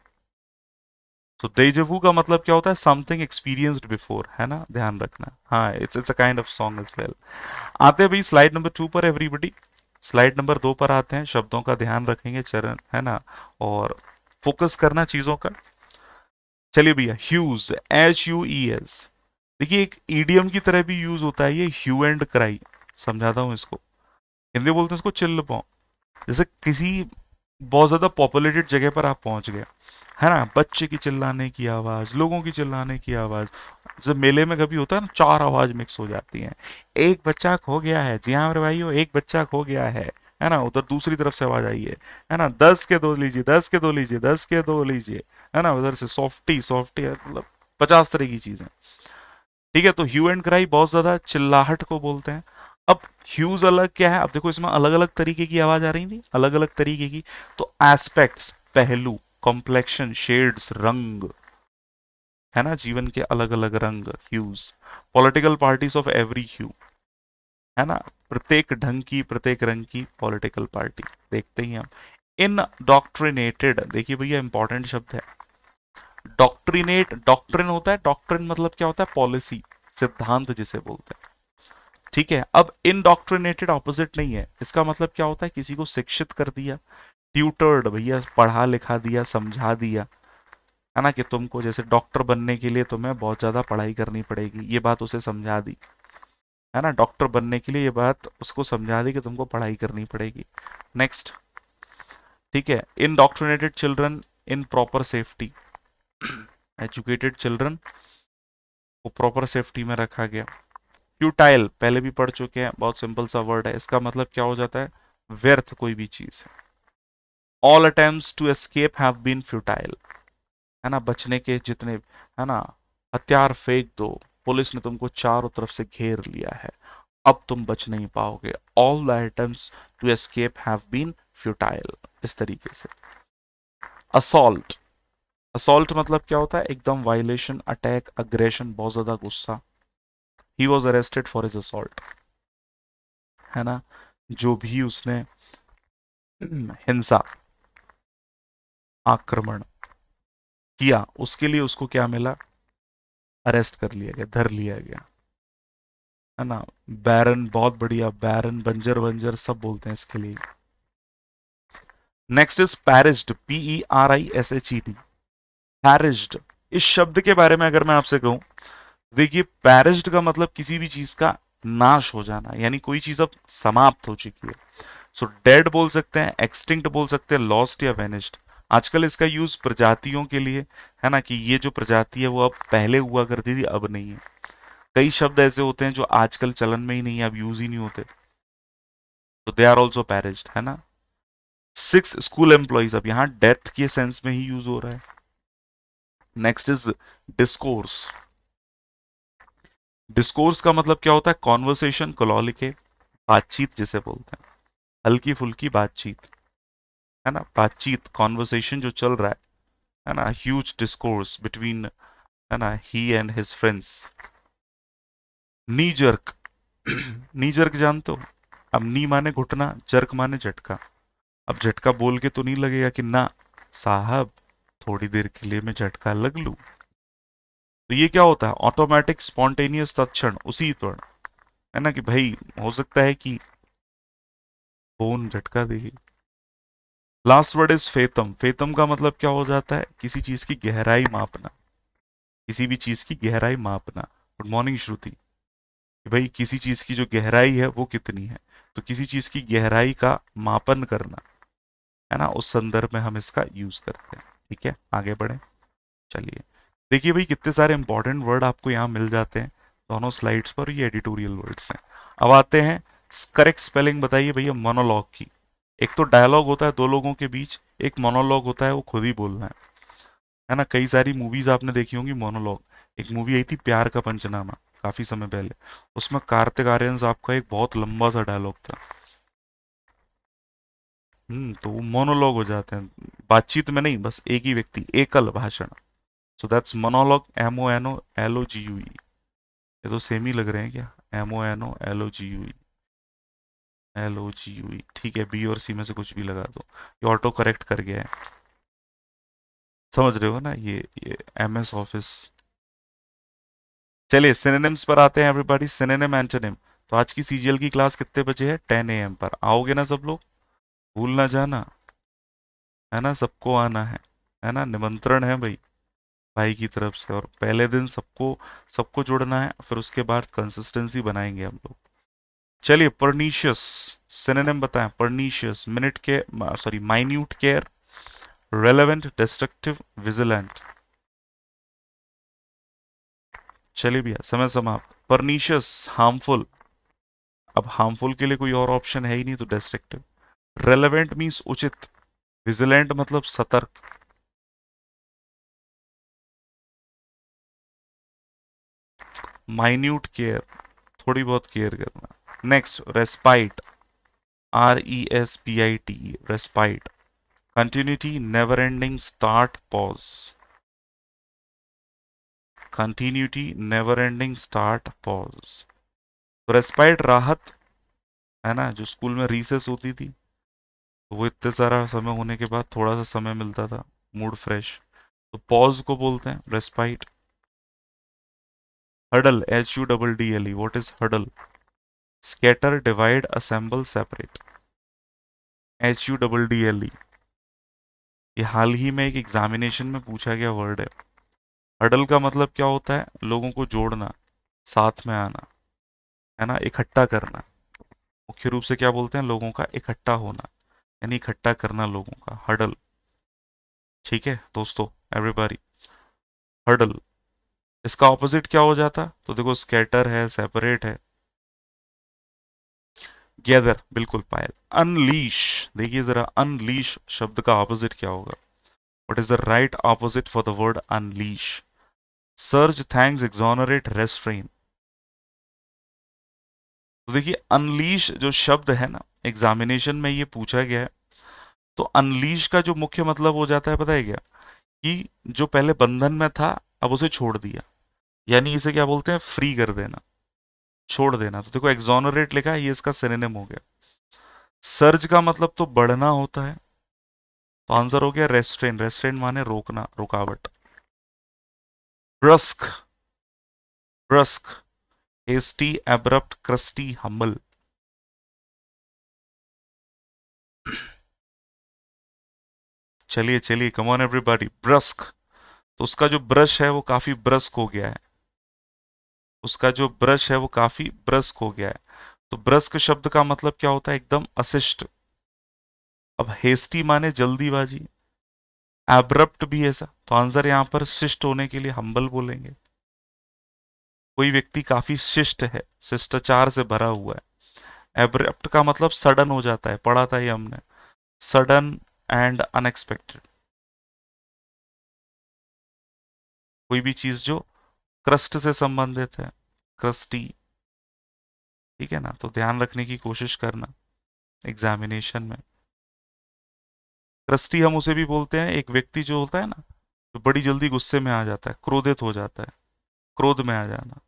तो देजू का मतलब क्या होता है समथिंग एक्सपीरियंस्ड बिफोर है ना ध्यान रखना हाँ it's it's a kind of song is well आते हैं भाई स्लाइड नंबर टू पर एवरीबडी स्लाइड नंबर दो पर आते हैं शब्दों का ध्यान रखेंगे चरण है ना और फोकस करना चीजों का चलिए भैया hues H U E S देखिए एक ईडीएम की तरह भी यूज होता है ये ह्यू एंड क्राई समझाता हूँ इसको हिंदी बोलते हैं इसको चिल्ल पाओ जैसे किसी बहुत ज्यादा पॉपुलेटेड जगह पर आप पहुंच गए है ना बच्चे की चिल्लाने की आवाज़ लोगों की चिल्लाने की आवाज़ जब मेले में कभी होता है ना चार आवाज़ मिक्स हो जाती है एक बच्चा खो गया है जी हाँ मेरे भाई हो एक बच्चा खो गया है है ना उधर दूसरी तरफ से आवाज़ आई है है ना दस के दो लीजिए दस के दो लीजिए दस के दो लीजिए है ना उधर से सॉफ्टी सॉफ्टी मतलब पचास तरह की चीज़ें ठीक है तो ह्यू एंड क्राई बहुत ज़्यादा चिल्लाहट को बोलते हैं अब ह्यूज अलग क्या है अब देखो इसमें अलग अलग तरीके की आवाज़ आ रही थी अलग अलग तरीके की तो एस्पेक्ट्स पहलू कॉम्प्लेक्शन शेड्स रंग है ना जीवन के अलग अलग रंग hues political parties of every hue है ना प्रत्येक ढंग की प्रत्येक रंग की पॉलिटिकल पार्टी देखते ही हम इन डॉक्ट्रिनेटेड देखिए भैया इंपॉर्टेंट शब्द है डॉक्ट्रिनेट डॉक्ट्रिन होता है डॉक्ट्रिन मतलब क्या होता है पॉलिसी सिद्धांत जिसे बोलते हैं ठीक है अब इन डॉक्ट्रिनेटेड ऑपोजिट नहीं है इसका मतलब क्या होता है किसी को शिक्षित कर दिया ट्यूटर्ड भैया पढ़ा लिखा दिया समझा दिया है ना कि तुमको जैसे डॉक्टर बनने के लिए तुम्हें बहुत ज़्यादा पढ़ाई करनी पड़ेगी ये बात उसे समझा दी है ना डॉक्टर बनने के लिए ये बात उसको समझा दी कि तुमको पढ़ाई करनी पड़ेगी नेक्स्ट ठीक है indoctrinated children in proper safety educated children को प्रॉपर सेफ्टी में रखा गया फ्यूटाइल पहले भी पढ़ चुके हैं बहुत सिंपल सा वर्ड है इसका मतलब क्या हो जाता है व्यर्थ कोई भी चीज़ है all attempt to escape have been futile है ना बचने के जितने है ना हथियार फेंक दो पुलिस ने तुमको चारों तरफ से घेर लिया है अब तुम बच नहीं पाओगे all the attempt to escape have been futile इस तरीके से असोल्ट असोल्ट मतलब क्या होता है एकदम वायलेशन अटैक अग्रेशन बहुत ज्यादा गुस्सा ही was arrested for his assault है ना जो भी उसने हिंसा आक्रमण किया उसके लिए उसको क्या मिला अरेस्ट कर लिया गया धर लिया गया है ना बैरन बहुत बढ़िया बैरन बंजर बंजर सब बोलते हैं इसके लिए next is पैरिस्ड P E R I S H E D पैरिस्ड इस शब्द के बारे में अगर मैं आपसे कहूं देखिए पैरिस्ड का मतलब किसी भी चीज का नाश हो जाना यानी कोई चीज अब समाप्त हो चुकी है सो so, डेड बोल सकते हैं एक्सटिंक्ट बोल सकते हैं लॉस्ट या वेनिस्ड आजकल इसका यूज प्रजातियों के लिए है ना कि ये जो प्रजाति है वो अब पहले हुआ करती थी अब नहीं है कई शब्द ऐसे होते हैं जो आजकल चलन में ही नहीं है अब यूज ही नहीं होते तो दे आर ऑल्सो पैरिज है ना सिक्स स्कूल एम्प्लॉयज अब यहां डेथ के सेंस में ही यूज हो रहा है नेक्स्ट इज डिस्कोर्स डिस्कोर्स का मतलब क्या होता है कॉन्वर्सेशन कलोलिके बातचीत जिसे बोलते हैं हल्की फुल्की बातचीत है ना बातचीत कॉन्वर्सेशन जो चल रहा है है ना ह्यूज डिस्कोर्स बिटवीन है ना he and his friends knee jerk knee jerk जानते हो अब नी माने घुटना जर्क माने झटका अब झटका बोल के तो नहीं लगेगा कि ना साहब थोड़ी देर के लिए मैं झटका लग लू तो ये क्या होता है ऑटोमेटिक स्पॉन्टेनियस तत्ण उसी त्वरण है ना कि भाई हो सकता है कि फोन झटका देगी last word is fathom fathom का मतलब क्या हो जाता है किसी चीज की गहराई मापना किसी भी चीज की गहराई मापना गुड मॉर्निंग श्रुति भाई किसी चीज की जो गहराई है वो कितनी है तो किसी चीज की गहराई का मापन करना है ना उस संदर्भ में हम इसका यूज करते हैं ठीक है आगे बढ़े चलिए देखिए भाई कितने सारे इंपॉर्टेंट वर्ड आपको यहाँ मिल जाते हैं दोनों स्लाइड्स पर ये एडिटोरियल वर्ड्स हैं अब आते हैं करेक्ट स्पेलिंग बताइए भैया मोनोलॉग की एक तो डायलॉग होता है दो लोगों के बीच एक मोनोलॉग होता है वो खुद ही बोलना है है ना कई सारी मूवीज आपने देखी होंगी मोनोलॉग एक मूवी आई थी प्यार का पंचनामा काफी समय पहले उसमें कार्तिक आर्यन साहब का एक बहुत लंबा सा डायलॉग था हम्म तो वो मोनोलॉग हो जाते हैं बातचीत में नहीं बस एक ही व्यक्ति एकल भाषण so that's monologue M O N O L O G U ये तो सेम ही लग रहे हैं क्या M O N O L O G U E L O G U ठीक है बी और सी में से कुछ भी लगा दो ये ऑटो करेक्ट कर गया है समझ रहे हो ना ये ये एम एस ऑफिस चलिए सिनेम्स पर आते हैं एवरीबॉडी सिनेम एंटोनिम तो आज की सीजीएल की क्लास कितने बजे है टेन ए एम पर आओगे ना सब लोग भूल ना जाना है ना सबको आना है है ना निमंत्रण है भाई भाई की तरफ से और पहले दिन सबको सबको जुड़ना है फिर उसके बाद कंसिस्टेंसी बनाएंगे हम लोग चलिए परनीशियस सिनेम बताएं परनीशियस मिनट के sorry minute care relevant destructive vigilant चलिए भैया समय समाप्त परनीशियस हार्मफुल अब हार्मफुल के लिए कोई और ऑप्शन है ही नहीं तो डिस्ट्रक्टिव रेलेवेंट मीन्स उचित विजिलेंट मतलब सतर्क माइन्यूट केयर थोड़ी बहुत केयर करना next respite R E S P I T respite continuity never ending start pause continuity never ending start pause respite राहत है ना जो स्कूल में रिसेस होती थी तो वो इतने सारा समय होने के बाद थोड़ा सा समय मिलता था मूड फ्रेश तो पॉज को बोलते हैं respite huddle H U double D L E what is huddle scatter divide assemble separate H U double D L E ये हाल ही में एक एग्जामिनेशन में पूछा गया वर्ड है हडल का मतलब क्या होता है लोगों को जोड़ना साथ में आना है ना इकट्ठा करना मुख्य रूप से क्या बोलते हैं लोगों का इकट्ठा होना यानी इकट्ठा करना लोगों का हडल ठीक है दोस्तों एवरीबॉडी हडल इसका ऑपोजिट क्या हो जाता तो देखो स्केटर है सेपरेट है गैदर बिल्कुल पायल अनलीश देखिए जरा अनलीश शब्द का ऑपोजिट क्या होगा what is the right opposite for the word unleash surge thanks exonerate restrain तो देखिए अनलीश जो शब्द है ना एग्जामिनेशन में ये पूछा गया है तो अनलीश का जो मुख्य मतलब हो जाता है पता है क्या कि जो पहले बंधन में था अब उसे छोड़ दिया यानी इसे क्या बोलते हैं फ्री कर देना छोड़ देना तो देखो एग्जोनरेट लिखा है ये इसका सिनेम हो गया सर्ज का मतलब तो बढ़ना होता है तो आंसर हो गया रेस्ट्रेन रेस्ट्रेन माने रोकना रुकावट brusque brusque hasty abrupt crusty humble चलिए चलिए कमॉन एवरीबॉडी ब्रस्क तो उसका जो ब्रश है वो काफी ब्रस्क हो गया है उसका जो ब्रश है वो काफी ब्रस्क हो गया है तो ब्रस्क शब्द का मतलब क्या होता है एकदम अशिष्ट अब हेस्टी माने जल्दीबाजी एब्रप्ट भी ऐसा तो आंसर यहां पर शिष्ट होने के लिए हम्बल बोलेंगे कोई व्यक्ति काफी शिष्ट है शिष्टाचार से भरा हुआ है एब्रप्ट का मतलब सडन हो जाता है पढ़ा था ये हमने सडन एंड अनएक्सपेक्टेड कोई भी चीज जो क्रस्ट से संबंधित है क्रस्टी ठीक है ना तो ध्यान रखने की कोशिश करना एग्जामिनेशन में क्रस्टी हम उसे भी बोलते हैं एक व्यक्ति जो होता है ना जो बड़ी जल्दी गुस्से में आ जाता है क्रोधित हो जाता है क्रोध में आ जाना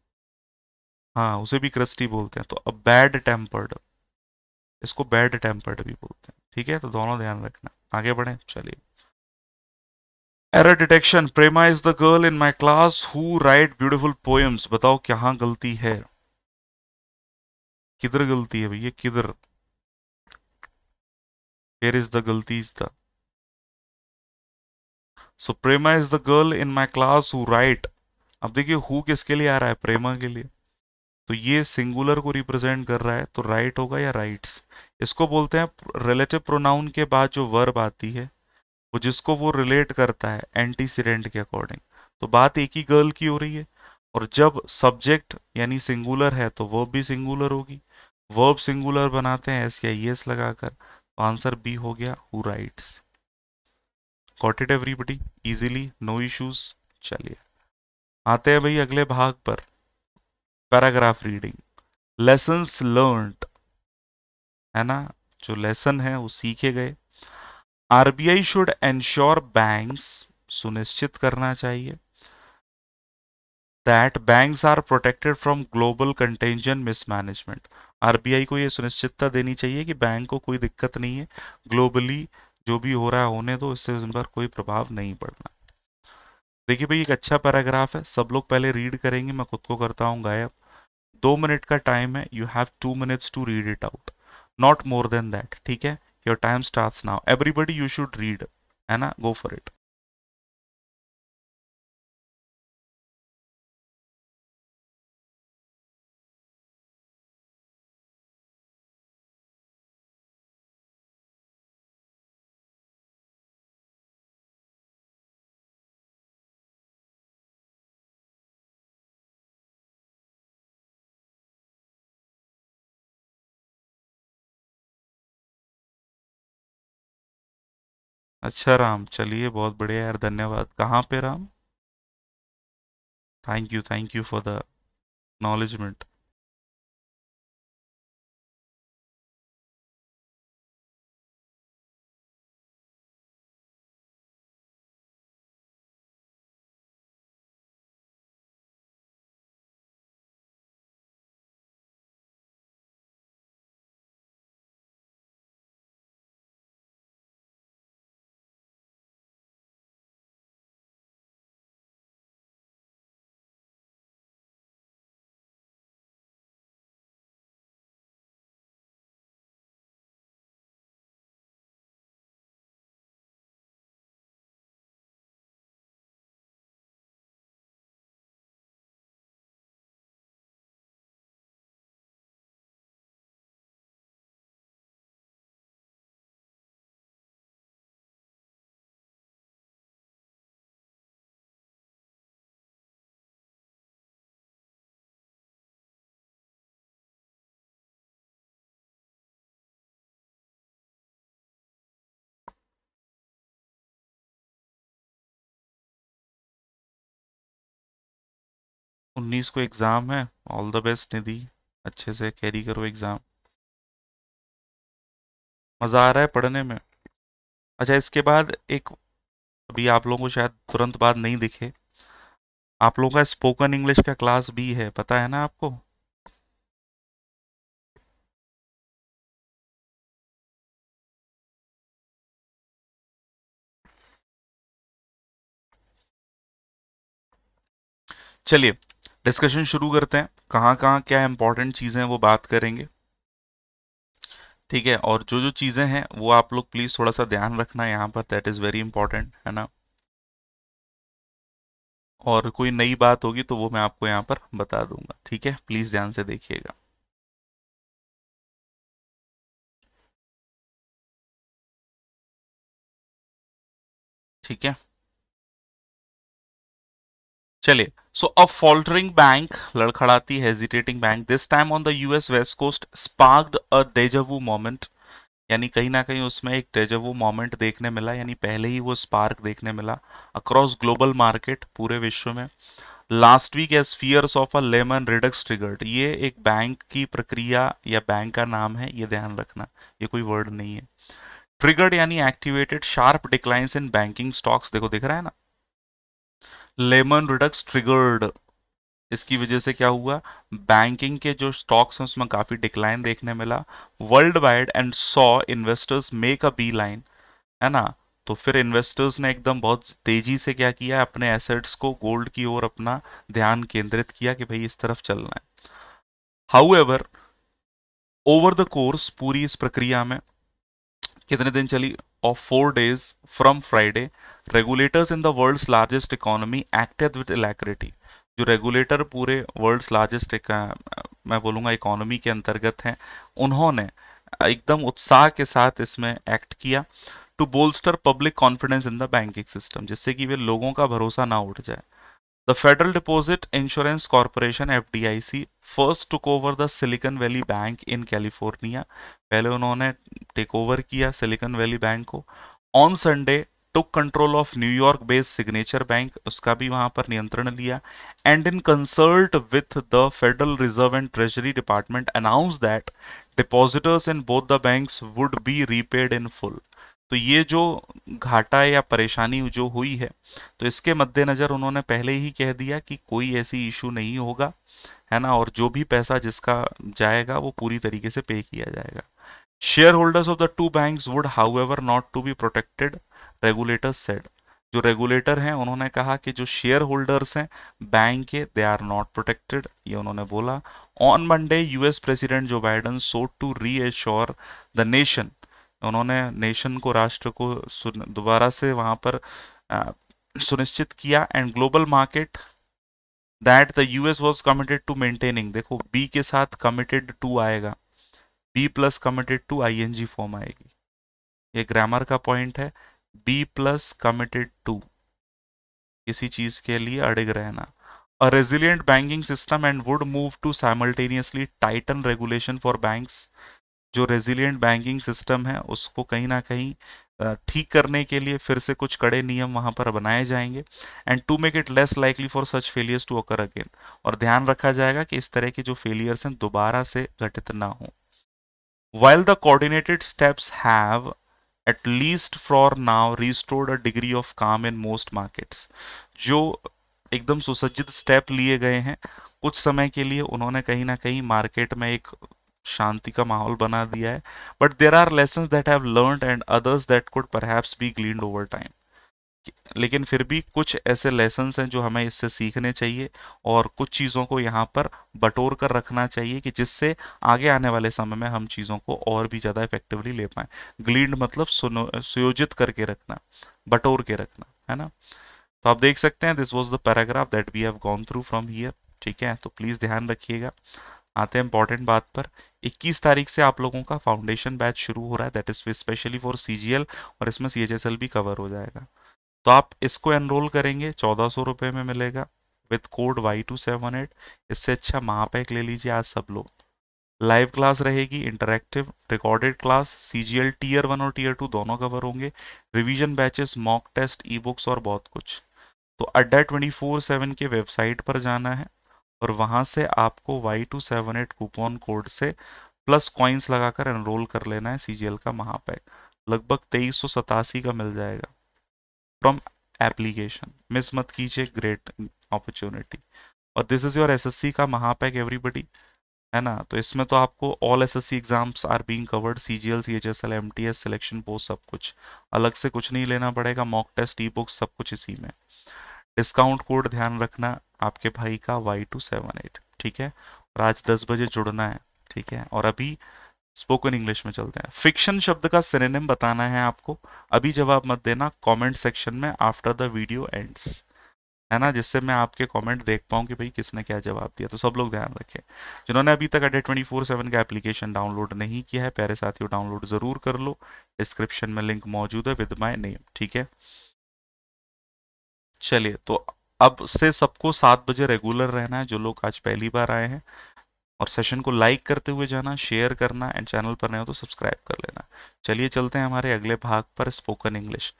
हाँ उसे भी क्रस्टी बोलते हैं तो अब बैड टेम्पर्ड इसको बैड टेम्पर्ड भी बोलते हैं ठीक है तो दोनों ध्यान रखना आगे बढ़े चलिए error detection Prema is the girl in my class who write beautiful poems बताओ कहाँ गलती है किधर गलती है भैया किधर हेयर इज द गलती is the so Prema is the girl in my class who write अब देखिए हु किसके लिए आ रहा है प्रेमा के लिए तो ये सिंगुलर को रिप्रेजेंट कर रहा है तो राइट right होगा या राइट्स इसको बोलते हैं रिलेटिव प्रोनाउन के बाद जो वर्ब आती है वो जिसको वो रिलेट करता है एंटीसीडेंट के अकॉर्डिंग तो बात एक ही गर्ल की हो रही है और जब सब्जेक्ट यानी सिंगुलर है तो वर्ब भी सिंगुलर होगी वर्ब सिंगुलर बनाते हैं एस या एस e लगाकर तो आंसर बी हो गया who writes caught it everybody easily no issues चलिए आते हैं भाई अगले भाग पर पैराग्राफ रीडिंग लेसन लर्न है ना जो लेसन है वो सीखे गए आरबीआई शुड एंश्योर बैंक्स सुनिश्चित करना चाहिए that banks are protected from global contagion mismanagement RBI को यह सुनिश्चितता देनी चाहिए कि बैंक को कोई दिक्कत नहीं है ग्लोबली जो भी हो रहा है होने दो इससे उन पर कोई प्रभाव नहीं पड़ना देखिए भाई एक अच्छा पैराग्राफ है सब लोग पहले रीड करेंगे मैं खुद को करता हूँ गायब दो मिनट का टाइम है you have two minutes to read it out not more than that ठीक है your time starts now everybody you should read and go for it अच्छा राम चलिए बहुत बढ़िया यार धन्यवाद कहाँ पे Ram thank you thank you for the acknowledgement उन्नीस को एग्ज़ाम है ऑल द बेस्ट निधि अच्छे से कैरी करो एग्ज़ाम मज़ा आ रहा है पढ़ने में अच्छा इसके बाद एक अभी आप लोगों को शायद तुरंत बाद नहीं दिखे आप लोगों का स्पोकन इंग्लिश का क्लास भी है पता है ना आपको चलिए डिस्कशन शुरू करते हैं कहाँ कहाँ क्या इंपॉर्टेंट चीज़ें हैं वो बात करेंगे ठीक है और जो जो चीज़ें हैं वो आप लोग प्लीज़ थोड़ा सा ध्यान रखना यहाँ पर दैट इज़ वेरी इंपॉर्टेंट है ना और कोई नई बात होगी तो वो मैं आपको यहाँ पर बता दूंगा ठीक है प्लीज़ ध्यान से देखिएगा ठीक है चलिए So a faltering bank, ladkhadati, hesitating bank, this time on the US West Coast sparked a deja vu moment. यानी कहीं ना कहीं उसमें एक डेजावू मोमेंट देखने मिला यानी पहले ही वो स्पार्क देखने मिला अक्रॉस ग्लोबल मार्केट पूरे विश्व में last week as fears of a Lehman redux triggered ये एक बैंक की प्रक्रिया या बैंक का नाम है ये ध्यान रखना ये कोई वर्ड नहीं है ट्रिगर्ड यानी activated sharp declines in banking stocks देखो दिख रहा है ना लेमन रिडक्स ट्रिगर्ड इसकी वजह से क्या हुआ बैंकिंग के जो स्टॉक्स हैं उसमें काफ़ी डिक्लाइन देखने मिला world wide and saw investors make a beeline है ना तो फिर इन्वेस्टर्स ने एकदम बहुत तेज़ी से क्या किया अपने एसेट्स को गोल्ड की ओर अपना ध्यान केंद्रित किया कि भाई इस तरफ चलना है however over the course पूरी इस प्रक्रिया में कितने दिन चली of four days from Friday regulators in the world's largest economy acted with alacrity जो रेगुलेटर पूरे वर्ल्ड्स लार्जेस्ट मैं बोलूँगा इकोनॉमी के अंतर्गत हैं उन्होंने एकदम उत्साह के साथ इसमें एक्ट किया to bolster public confidence in the banking system जिससे कि वे लोगों का भरोसा ना उठ जाए The Federal Deposit Insurance Corporation FDIC first took over the Silicon Valley Bank in California पहले उन्होंने टेक ओवर किया सिलिकन वैली बैंक को on Sunday took control of New York based Signature Bank उसका भी वहां पर नियंत्रण लिया and in consult with the Federal Reserve and Treasury Department announce that depositors in both the banks would be repaid in full तो ये जो घाटा या परेशानी जो हुई है तो इसके मद्देनज़र उन्होंने पहले ही कह दिया कि कोई ऐसी इशू नहीं होगा है ना और जो भी पैसा जिसका जाएगा वो पूरी तरीके से पे किया जाएगा share holders of the two banks would however not to be protected regulator said जो रेगुलेटर हैं उन्होंने कहा कि जो शेयर होल्डर्स हैं बैंक के दे आर नॉट प्रोटेक्टेड ये उन्होंने बोला on Monday US president Joe Biden sought to reassure the nation उन्होंने नेशन को राष्ट्र को दोबारा से वहाँ पर सुनिश्चित किया and global market that the US was committed to maintaining देखो बी के साथ कमिटेड टू आएगा be plus committed to ING form आएगी ये ग्रामर का पॉइंट है बी प्लस कमिटेड टू किसी चीज के लिए अड़िग रहना a resilient banking system and would move to simultaneously tighten regulation for banks जो रेजिलियंट बैंकिंग सिस्टम है उसको कहीं ना कहीं ठीक करने के लिए फिर से कुछ कड़े नियम वहां पर बनाए जाएंगे and to make it less likely for such failures to occur again और ध्यान रखा जाएगा कि इस तरह के जो फेलियर्स हैं दोबारा से घटित ना हो while the coordinated steps have at least for now restored a degree of calm in most markets जो एकदम सुसज्जित स्टेप लिए गए हैं कुछ समय के लिए उन्होंने कहीं ना कहीं मार्केट में एक शांति का माहौल बना दिया है but there are lesson that have learn and others that could perhaps be glean over time लेकिन फिर भी कुछ ऐसे लेसन हैं जो हमें इससे सीखने चाहिए और कुछ चीज़ों को यहाँ पर बटोर कर रखना चाहिए कि जिससे आगे आने वाले समय में हम चीज़ों को और भी ज़्यादा इफेक्टिवली ले पाएं ग्लीड मतलब सुयोजित करके रखना बटोर के रखना है ना तो आप देख सकते हैं this was the paragraph that we have gone through from here ठीक है तो प्लीज़ ध्यान रखिएगा आते हैं इंपॉर्टेंट बात पर 21 तारीख से आप लोगों का फाउंडेशन बैच शुरू हो रहा है that is specially for C और इसमें सी भी कवर हो जाएगा तो आप इसको एनरोल करेंगे चौदह सौ रुपये में मिलेगा with code Y two seven eight इससे अच्छा महापैक ले लीजिए आज सब लोग लाइव क्लास रहेगी interactive recorded class C G L tier one और टीयर टू दोनों कवर होंगे revision batches mock test e books और बहुत कुछ तो अड्डा ट्वेंटी फोर सेवन के वेबसाइट पर जाना है और वहां से आपको Y two seven eight coupon code से प्लस कॉइन्स लगाकर एनरोल कर लेना है सी का महापैक लगभग तेईस सौ सतासी का मिल जाएगा फ्रॉम एप्लीकेशन मिस मत कीजिए ग्रेट अपॉर्चुनिटी और दिस इज़ योर एसएससी का महापैक एवरीबडी है ना तो इसमें तो आपको all S SSC exams are being covered C C G L L H S M T S selection post सब कुछ अलग से कुछ नहीं लेना पड़ेगा मॉक टेस्ट ई बुक सब कुछ इसी में डिस्काउंट कोड ध्यान रखना आपके भाई का वाई टू सेवन एट ठीक है और आज दस बजे जुड़ना है ठीक है और अभी स्पोकन इंग्लिश में चलते हैं फिक्शन शब्द का सिनेम बताना है आपको अभी जवाब मत देना कमेंट सेक्शन में आफ्टर द वीडियो एंड्स है ना जिससे मैं आपके कमेंट देख पाऊँ कि भाई किसने क्या जवाब दिया तो सब लोग ध्यान रखें जिन्होंने अभी तक अडे ट्वेंटी फोर सेवन का एप्लीकेशन डाउनलोड नहीं किया है प्यारे साथियों डाउनलोड ज़रूर कर लो डिस्क्रिप्शन में लिंक मौजूद है विद माई नेम ठीक है चलिए तो अब से सबको सात बजे रेगुलर रहना है जो लोग आज पहली बार आए हैं और सेशन को लाइक करते हुए जाना शेयर करना एंड चैनल पर नए हो तो सब्सक्राइब कर लेना चलिए चलते हैं हमारे अगले भाग पर स्पोकन इंग्लिश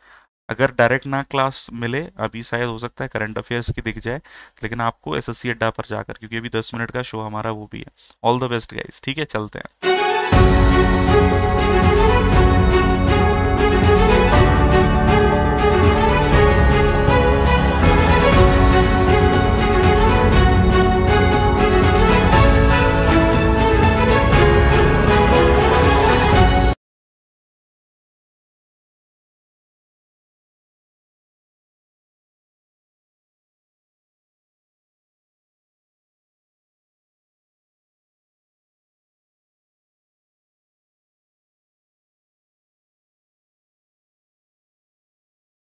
अगर डायरेक्ट ना क्लास मिले अभी शायद हो सकता है करंट अफेयर्स की दिख जाए लेकिन आपको एस एस सी अड्डा पर जाकर क्योंकि अभी दस मिनट का शो हमारा वो भी है ऑल द बेस्ट गाइज ठीक है चलते हैं